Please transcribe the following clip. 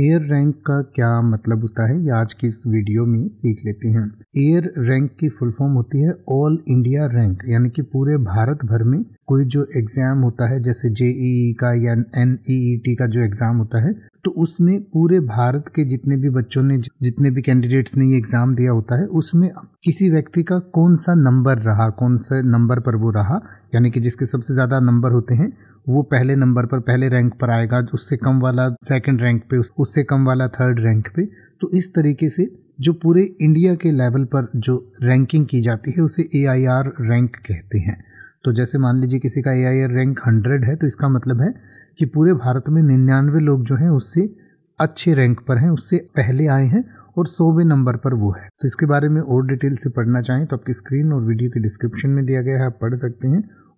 air rank का क्या मतलब होता है ये आज की इस वीडियो में सीख लेते हैं एयर रैंक की फुल फॉर्म होती है ऑल इंडिया रैंक यानी कि पूरे भारत भर में कोई जो एग्जाम होता है जैसे जेई e e का या एन e का जो एग्जाम होता है तो उसमें पूरे भारत के जितने भी बच्चों ने जितने भी कैंडिडेट्स ने ये एग्जाम दिया होता है उसमें किसी व्यक्ति का कौन सा नंबर रहा कौन सा नंबर पर वो रहा यानी कि जिसके सबसे ज्यादा नंबर होते हैं वो पहले नंबर पर पहले रैंक पर आएगा उससे कम वाला सेकंड रैंक पे उससे कम वाला थर्ड रैंक पे तो इस तरीके से जो पूरे इंडिया के लेवल पर जो रैंकिंग की जाती है उसे ए रैंक कहते हैं तो जैसे मान लीजिए किसी का ए रैंक हंड्रेड है तो इसका मतलब है कि पूरे भारत में निन्यानवे लोग जो हैं उससे अच्छे रैंक पर हैं उससे पहले आए हैं और सौवें नंबर पर वो है तो इसके बारे में और डिटेल से पढ़ना चाहें तो आपकी स्क्रीन और वीडियो के डिस्क्रिप्शन में दिया गया है आप पढ़ सकते हैं